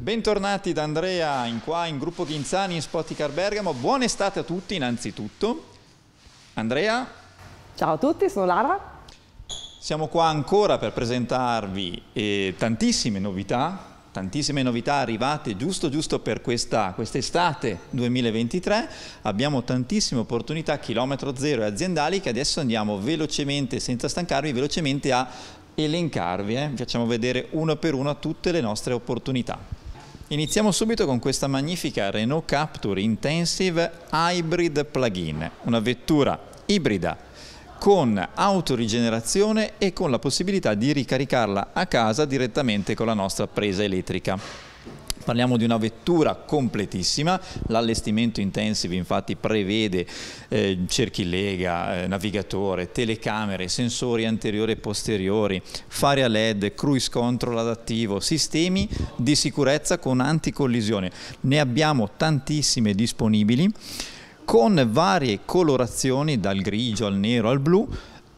Bentornati da Andrea in qua in gruppo Ghinzani in Spoticar Bergamo. Buona estate a tutti innanzitutto. Andrea. Ciao a tutti, sono Lara. Siamo qua ancora per presentarvi eh, tantissime novità, tantissime novità arrivate giusto giusto per questa quest'estate 2023. Abbiamo tantissime opportunità chilometro zero e aziendali che adesso andiamo velocemente, senza stancarvi, velocemente a elencarvi, eh. vi facciamo vedere uno per uno tutte le nostre opportunità. Iniziamo subito con questa magnifica Renault Capture Intensive Hybrid Plug-in, una vettura ibrida con autorigenerazione e con la possibilità di ricaricarla a casa direttamente con la nostra presa elettrica. Parliamo di una vettura completissima, l'allestimento intensive infatti prevede eh, lega, eh, navigatore, telecamere, sensori anteriori e posteriori, fare a led, cruise control adattivo, sistemi di sicurezza con anticollisione. Ne abbiamo tantissime disponibili con varie colorazioni dal grigio al nero al blu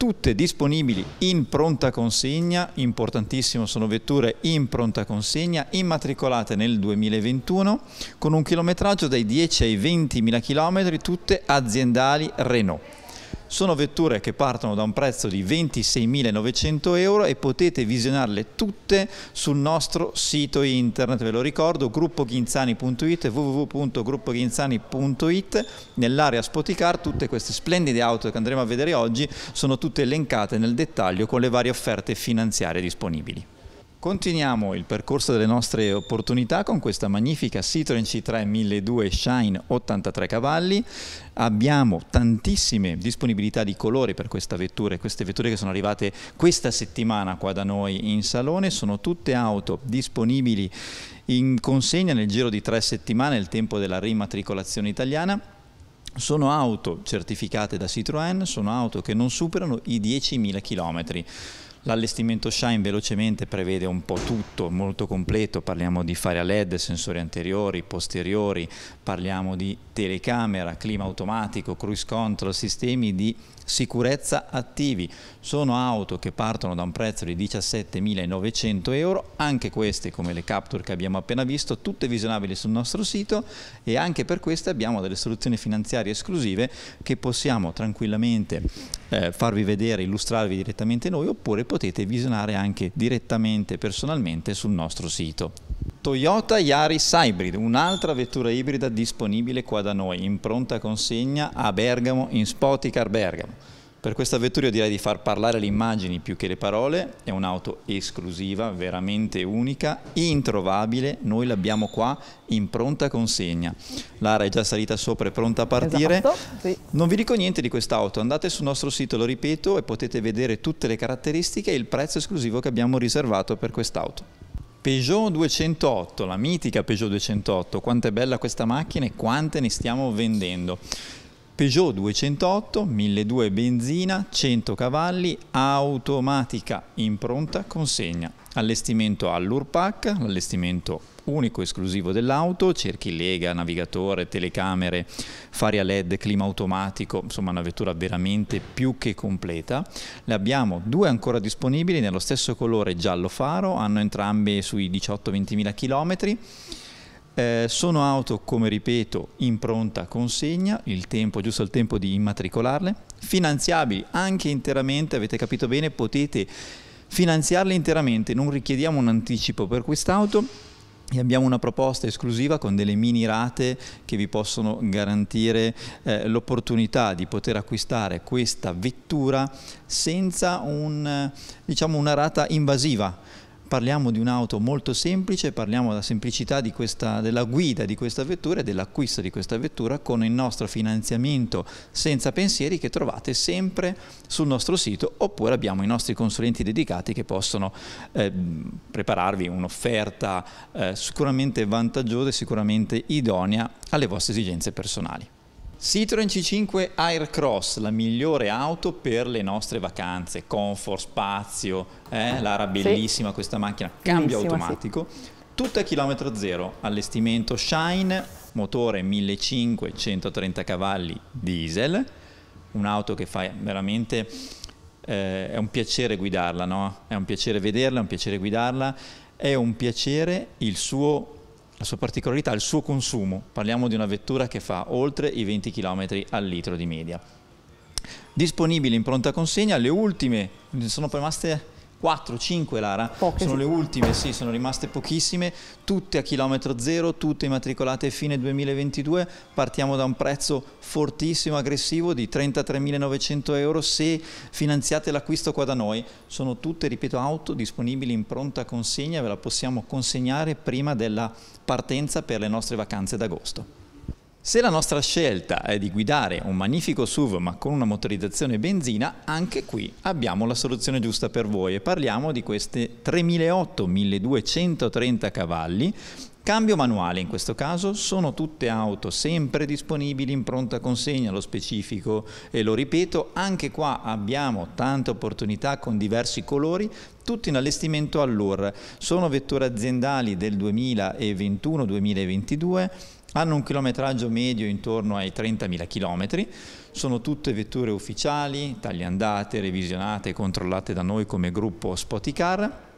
tutte disponibili in pronta consegna, importantissimo sono vetture in pronta consegna, immatricolate nel 2021 con un chilometraggio dai 10 ai 20 mila chilometri, tutte aziendali Renault. Sono vetture che partono da un prezzo di 26.900 euro e potete visionarle tutte sul nostro sito internet, ve lo ricordo, gruppoghinzani.it, www.gruppoghinzani.it, nell'area Spoticar tutte queste splendide auto che andremo a vedere oggi sono tutte elencate nel dettaglio con le varie offerte finanziarie disponibili. Continuiamo il percorso delle nostre opportunità con questa magnifica Citroen C3 1200 Shine 83 cavalli. Abbiamo tantissime disponibilità di colori per questa vettura e queste vetture che sono arrivate questa settimana qua da noi in salone sono tutte auto disponibili in consegna nel giro di tre settimane, il tempo della rimatricolazione italiana. Sono auto certificate da Citroën, sono auto che non superano i 10.000 km. L'allestimento Shine velocemente prevede un po' tutto, molto completo, parliamo di fare a LED, sensori anteriori, posteriori, parliamo di telecamera, clima automatico, cruise control, sistemi di sicurezza attivi. Sono auto che partono da un prezzo di 17.900 euro, anche queste come le Capture che abbiamo appena visto, tutte visionabili sul nostro sito e anche per queste abbiamo delle soluzioni finanziarie esclusive che possiamo tranquillamente eh, farvi vedere, illustrarvi direttamente noi oppure potete visionare anche direttamente personalmente sul nostro sito. Toyota Yaris Hybrid, un'altra vettura ibrida disponibile qua da noi, in pronta consegna a Bergamo, in Spoticar Bergamo. Per questa vettura io direi di far parlare le immagini più che le parole, è un'auto esclusiva, veramente unica, introvabile, noi l'abbiamo qua in pronta consegna. Lara è già salita sopra e pronta a partire. Esatto, sì. Non vi dico niente di quest'auto, andate sul nostro sito, lo ripeto, e potete vedere tutte le caratteristiche e il prezzo esclusivo che abbiamo riservato per quest'auto. Peugeot 208, la mitica Peugeot 208, quanto è bella questa macchina e quante ne stiamo vendendo. Peugeot 208 1.2 benzina 100 cavalli automatica in pronta consegna allestimento all'URPAC l'allestimento unico esclusivo dell'auto cerchi lega navigatore telecamere faria led clima automatico insomma una vettura veramente più che completa Le abbiamo due ancora disponibili nello stesso colore giallo faro hanno entrambe sui 18-20 mila chilometri eh, sono auto, come ripeto, in pronta consegna, il tempo, giusto il tempo di immatricolarle, finanziabili anche interamente, avete capito bene, potete finanziarle interamente, non richiediamo un anticipo per quest'auto, e abbiamo una proposta esclusiva con delle mini rate che vi possono garantire eh, l'opportunità di poter acquistare questa vettura senza un, diciamo, una rata invasiva parliamo di un'auto molto semplice, parliamo della semplicità questa, della guida di questa vettura e dell'acquisto di questa vettura con il nostro finanziamento senza pensieri che trovate sempre sul nostro sito oppure abbiamo i nostri consulenti dedicati che possono eh, prepararvi un'offerta eh, sicuramente vantaggiosa e sicuramente idonea alle vostre esigenze personali. Citroen C5 Aircross, la migliore auto per le nostre vacanze, comfort, spazio, eh? l'ara bellissima sì. questa macchina, cambio automatico, sì. tutta a chilometro zero, allestimento Shine, motore 1530 cavalli diesel, un'auto che fa veramente... Eh, è un piacere guidarla, no? È un piacere vederla, è un piacere guidarla, è un piacere il suo la sua particolarità il suo consumo, parliamo di una vettura che fa oltre i 20 km al litro di media. Disponibili in pronta consegna le ultime, ne sono rimaste 4, 5 Lara, Poche, sono sì. le ultime, sì, sono rimaste pochissime, tutte a chilometro zero, tutte immatricolate fine 2022, partiamo da un prezzo fortissimo, aggressivo di 33.900 euro se finanziate l'acquisto qua da noi, sono tutte, ripeto, auto disponibili in pronta consegna, ve la possiamo consegnare prima della partenza per le nostre vacanze d'agosto. Se la nostra scelta è di guidare un magnifico SUV ma con una motorizzazione benzina, anche qui abbiamo la soluzione giusta per voi e parliamo di queste 3008-1230 cavalli Cambio manuale in questo caso, sono tutte auto sempre disponibili in pronta consegna lo specifico e lo ripeto, anche qua abbiamo tante opportunità con diversi colori, tutti in allestimento all'UR, sono vetture aziendali del 2021-2022 hanno un chilometraggio medio intorno ai 30.000 km, sono tutte vetture ufficiali, tagliandate, revisionate e controllate da noi come gruppo Spoticar.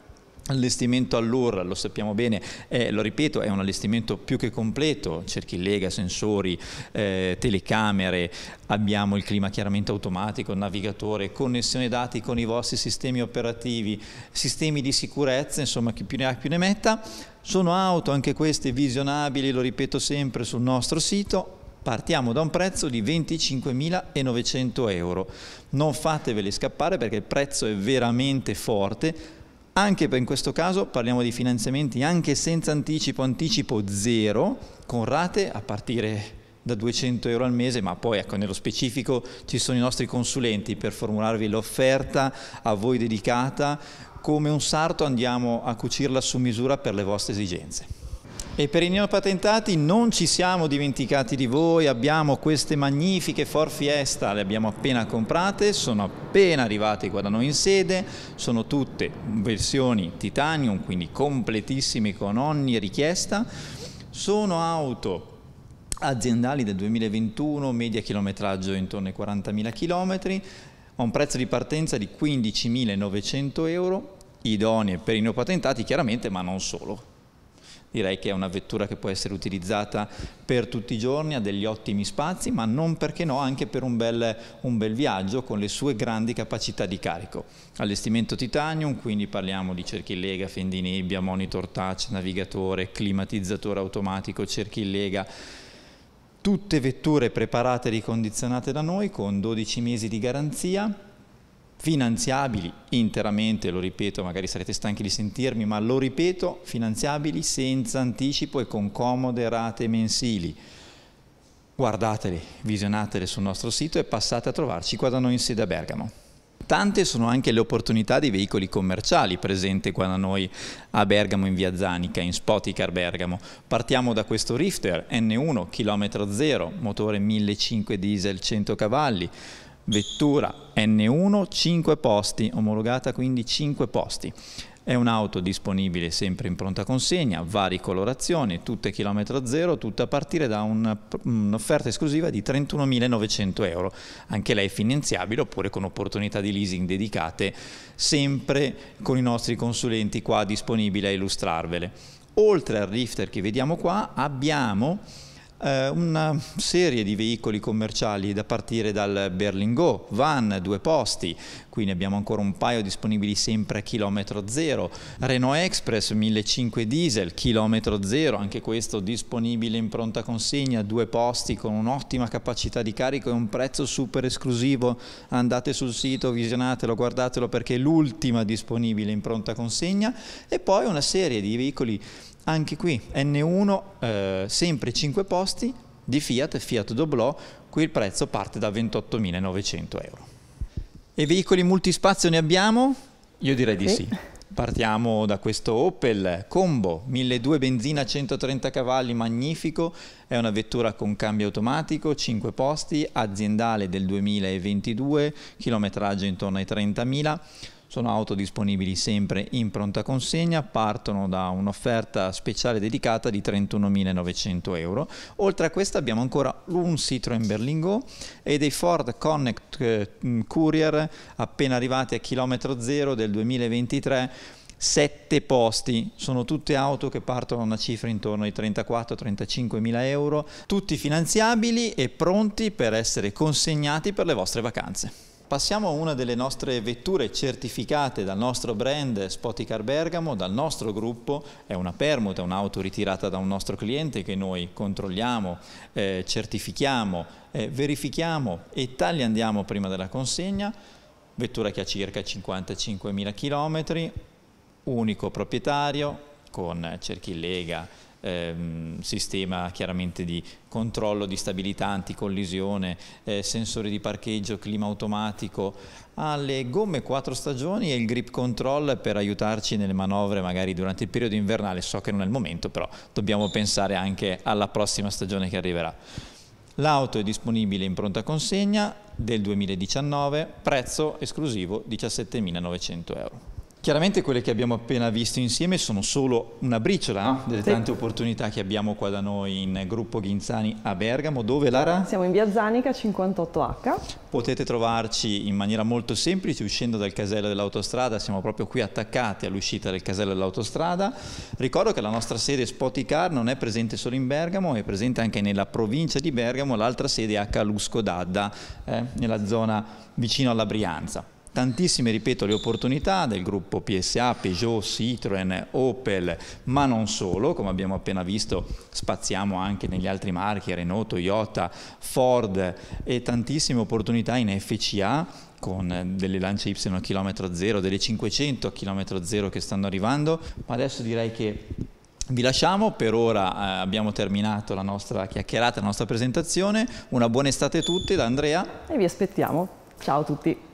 L'allestimento all'UR, lo sappiamo bene, è, lo ripeto, è un allestimento più che completo, cerchi lega, sensori, eh, telecamere, abbiamo il clima chiaramente automatico, navigatore, connessione dati con i vostri sistemi operativi, sistemi di sicurezza, insomma chi più ne ha più ne metta. Sono auto anche queste visionabili, lo ripeto sempre, sul nostro sito. Partiamo da un prezzo di 25.900 euro. Non fatevele scappare perché il prezzo è veramente forte. Anche per in questo caso parliamo di finanziamenti anche senza anticipo, anticipo zero, con rate a partire da 200 euro al mese, ma poi ecco, nello specifico ci sono i nostri consulenti per formularvi l'offerta a voi dedicata come un sarto andiamo a cucirla su misura per le vostre esigenze. E per i neopatentati non ci siamo dimenticati di voi, abbiamo queste magnifiche For Fiesta, le abbiamo appena comprate, sono appena arrivate qua da noi in sede, sono tutte versioni titanium, quindi completissime con ogni richiesta, sono auto aziendali del 2021, media chilometraggio intorno ai 40.000 km, a un prezzo di partenza di 15.900 euro, idonee per i neopatentati chiaramente, ma non solo. Direi che è una vettura che può essere utilizzata per tutti i giorni, ha degli ottimi spazi, ma non perché no anche per un bel, un bel viaggio con le sue grandi capacità di carico. Allestimento titanium, quindi parliamo di cerchi in lega, fendinebbia, monitor touch, navigatore, climatizzatore automatico, cerchi in lega, tutte vetture preparate e ricondizionate da noi con 12 mesi di garanzia finanziabili interamente, lo ripeto, magari sarete stanchi di sentirmi, ma lo ripeto, finanziabili senza anticipo e con comode rate mensili. Guardatele, visionatele sul nostro sito e passate a trovarci qua da noi in sede a Bergamo. Tante sono anche le opportunità dei veicoli commerciali presenti qua da noi a Bergamo in via Zanica, in Spoticar Bergamo. Partiamo da questo Rifter N1, chilometro zero, motore 1.500 diesel 100 cavalli, vettura N1 5 posti, omologata quindi 5 posti. È un'auto disponibile sempre in pronta consegna, varie colorazioni, tutte chilometro zero, tutte a partire da un'offerta esclusiva di 31.900 euro. Anche lei finanziabile oppure con opportunità di leasing dedicate, sempre con i nostri consulenti qua disponibili a illustrarvele. Oltre al Rifter che vediamo qua abbiamo eh, una serie di veicoli commerciali da partire dal Berlingo, van, due posti, qui ne abbiamo ancora un paio disponibili sempre a chilometro zero, Renault Express 1500 diesel, chilometro zero, anche questo disponibile in pronta consegna, due posti con un'ottima capacità di carico e un prezzo super esclusivo, andate sul sito, visionatelo, guardatelo perché è l'ultima disponibile in pronta consegna e poi una serie di veicoli anche qui N1, eh, sempre 5 posti di Fiat, Fiat Doblò, qui il prezzo parte da 28.900 euro. E veicoli multispazio ne abbiamo? Io direi di sì. Partiamo da questo Opel Combo 1200 benzina 130 cavalli, magnifico, è una vettura con cambio automatico, 5 posti, aziendale del 2022, chilometraggio intorno ai 30.000 sono auto disponibili sempre in pronta consegna, partono da un'offerta speciale dedicata di 31.900 euro. Oltre a questa abbiamo ancora un Citroen Berlingo e dei Ford Connect eh, mm, Courier appena arrivati a chilometro zero del 2023 sette posti, sono tutte auto che partono da una cifra intorno ai 34-35 mila euro, tutti finanziabili e pronti per essere consegnati per le vostre vacanze. Passiamo a una delle nostre vetture certificate dal nostro brand Spoticar Bergamo, dal nostro gruppo, è una permuta, un'auto ritirata da un nostro cliente che noi controlliamo, eh, certifichiamo, eh, verifichiamo e tagliandiamo prima della consegna, vettura che ha circa 55.000 km, unico proprietario con cerchi lega ehm, sistema chiaramente di controllo di stabilità, anticollisione, eh, sensori di parcheggio, clima automatico, alle gomme quattro stagioni e il grip control per aiutarci nelle manovre magari durante il periodo invernale, so che non è il momento però dobbiamo pensare anche alla prossima stagione che arriverà. L'auto è disponibile in pronta consegna del 2019, prezzo esclusivo 17.900 euro. Chiaramente quelle che abbiamo appena visto insieme sono solo una briciola eh, ah, delle tante opportunità che abbiamo qua da noi in gruppo Ghinzani a Bergamo, dove Lara? Siamo in via Zanica 58H. Potete trovarci in maniera molto semplice uscendo dal casello dell'autostrada, siamo proprio qui attaccati all'uscita del casello dell'autostrada. Ricordo che la nostra sede Spoticar non è presente solo in Bergamo, è presente anche nella provincia di Bergamo, l'altra sede è a Calusco d'Adda, eh, nella zona vicino alla Brianza tantissime, ripeto, le opportunità del gruppo PSA, Peugeot, Citroën, Opel, ma non solo, come abbiamo appena visto spaziamo anche negli altri marchi, Renault, Toyota, Ford e tantissime opportunità in FCA con delle lance Y a chilometro zero, delle 500 a chilometro zero che stanno arrivando, ma adesso direi che vi lasciamo, per ora eh, abbiamo terminato la nostra chiacchierata, la nostra presentazione, una buona estate a tutti da Andrea e vi aspettiamo, ciao a tutti.